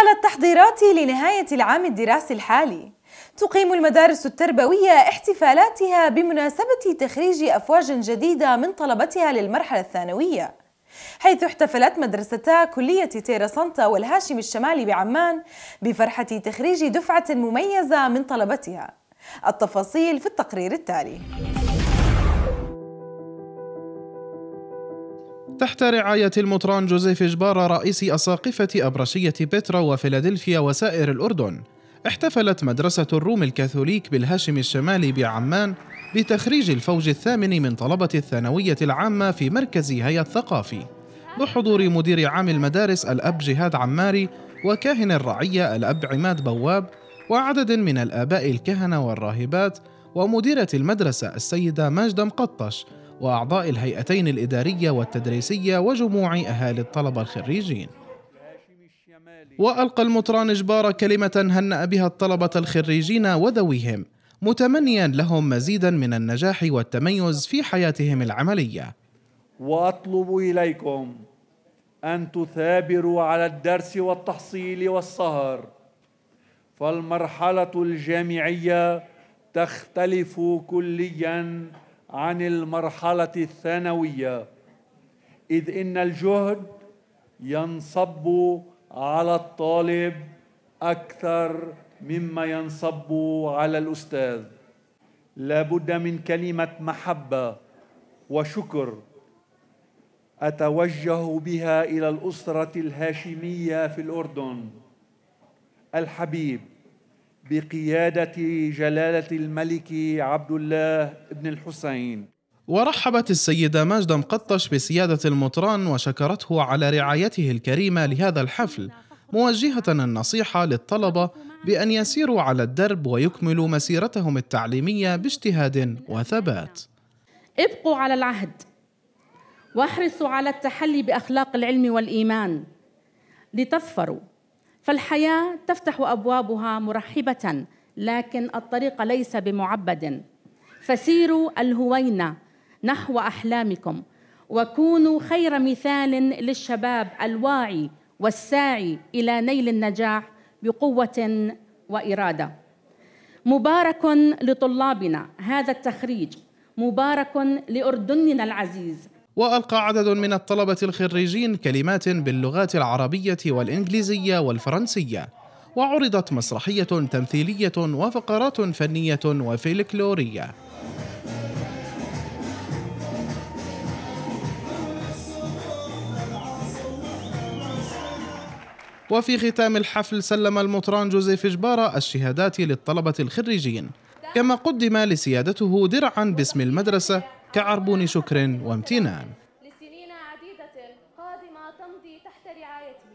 خلال التحضيرات لنهاية العام الدراسي الحالي تقيم المدارس التربوية احتفالاتها بمناسبة تخريج أفواج جديدة من طلبتها للمرحلة الثانوية حيث احتفلت مدرستا كلية تيرا سانتا والهاشم الشمالي بعمان بفرحة تخريج دفعة مميزة من طلبتها التفاصيل في التقرير التالي تحت رعاية المطران جوزيف جبارة رئيس أساقفة أبرشية بترا وفيلادلفيا وسائر الأردن احتفلت مدرسة الروم الكاثوليك بالهاشم الشمالي بعمان بتخريج الفوج الثامن من طلبة الثانوية العامة في مركز هيا الثقافي بحضور مدير عام المدارس الأب جهاد عماري وكاهن الرعية الأب عماد بواب وعدد من الآباء الكهنة والراهبات ومديرة المدرسة السيدة ماجدة مقطش وأعضاء الهيئتين الإدارية والتدريسية وجموع أهالي الطلبة الخريجين وألقى المطران جبار كلمة هنأ بها الطلبة الخريجين وذويهم متمنيا لهم مزيدا من النجاح والتميز في حياتهم العملية وأطلب إليكم أن تثابروا على الدرس والتحصيل والسهر فالمرحلة الجامعية تختلف كلياً عن المرحلة الثانوية إذ إن الجهد ينصب على الطالب أكثر مما ينصب على الأستاذ لا بد من كلمة محبة وشكر أتوجه بها إلى الأسرة الهاشمية في الأردن الحبيب بقيادة جلالة الملك عبد الله بن الحسين ورحبت السيدة ماجدة مقطش بسيادة المطران وشكرته على رعايته الكريمة لهذا الحفل موجهة النصيحة للطلبة بأن يسيروا على الدرب ويكملوا مسيرتهم التعليمية باجتهاد وثبات ابقوا على العهد واحرصوا على التحلي بأخلاق العلم والإيمان لتظفروا فالحياة تفتح أبوابها مرحبة لكن الطريق ليس بمعبد فسيروا الهوينة نحو أحلامكم وكونوا خير مثال للشباب الواعي والساعي إلى نيل النجاح بقوة وإرادة مبارك لطلابنا هذا التخريج مبارك لأردننا العزيز وألقى عدد من الطلبة الخريجين كلمات باللغات العربية والإنجليزية والفرنسية وعرضت مسرحية تمثيلية وفقرات فنية وفلكلورية وفي ختام الحفل سلم المطران جوزيف جبارة الشهادات للطلبة الخريجين كما قدم لسيادته درعا باسم المدرسة كعربون شكر وامتنان لسنين عديدة قادمة تمضي تحت رعايته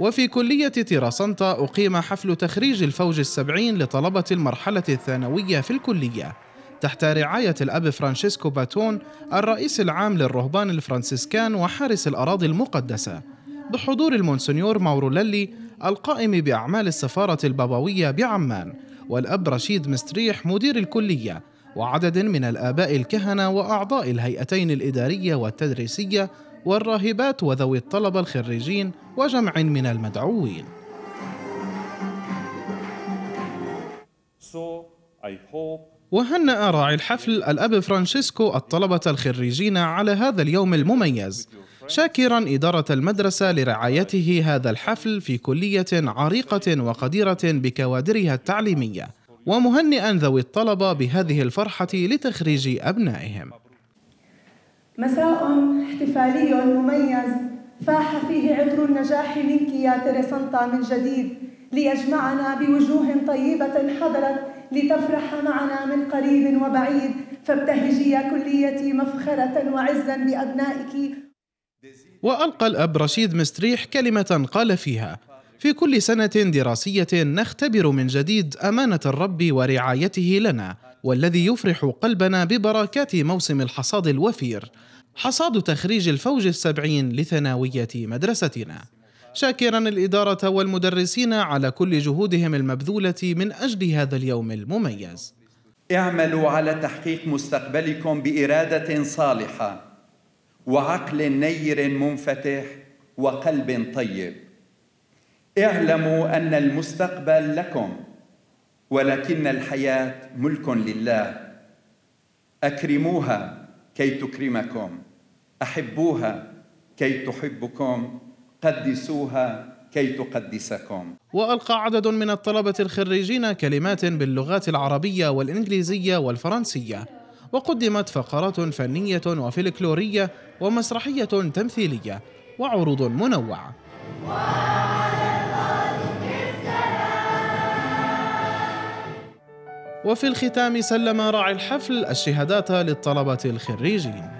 وفي كلية تيراسانتا أقيم حفل تخريج الفوج السبعين لطلبة المرحلة الثانوية في الكلية تحت رعاية الأب فرانشيسكو باتون الرئيس العام للرهبان الفرنسيسكان وحارس الأراضي المقدسة بحضور المونسنيور للي القائم بأعمال السفارة البابوية بعمان والأب رشيد مستريح مدير الكلية وعدد من الآباء الكهنة وأعضاء الهيئتين الإدارية والتدريسية والراهبات وذوي الطلبة الخريجين وجمع من المدعوين وهنأ راعي الحفل الأب فرانشيسكو الطلبة الخريجين على هذا اليوم المميز شاكرا إدارة المدرسة لرعايته هذا الحفل في كلية عريقة وقديرة بكوادرها التعليمية ومهنئا ذوي الطلبة بهذه الفرحة لتخريج أبنائهم مساء احتفالي مميز فاح فيه عطر النجاح منك يا تريسانتا من جديد ليجمعنا بوجوه طيبة حضرت لتفرح معنا من قريب وبعيد فابتهجي يا كليتي مفخرة وعزا بأبنائك وألقى الأب رشيد مستريح كلمة قال فيها في كل سنة دراسية نختبر من جديد أمانة الرب ورعايته لنا والذي يفرح قلبنا ببركات موسم الحصاد الوفير حصاد تخريج الفوج السبعين لثانوية مدرستنا شاكرا الإدارة والمدرسين على كل جهودهم المبذولة من أجل هذا اليوم المميز اعملوا على تحقيق مستقبلكم بإرادة صالحة وعقل نير منفتح وقلب طيب اعلموا ان المستقبل لكم ولكن الحياه ملك لله اكرموها كي تكرمكم احبوها كي تحبكم قدسوها كي تقدسكم والقى عدد من الطلبه الخريجين كلمات باللغات العربيه والانجليزيه والفرنسيه وقدمت فقرات فنية وفلكلورية ومسرحية تمثيلية وعروض منوعة وفي الختام سلم راعي الحفل الشهادات للطلبة الخريجين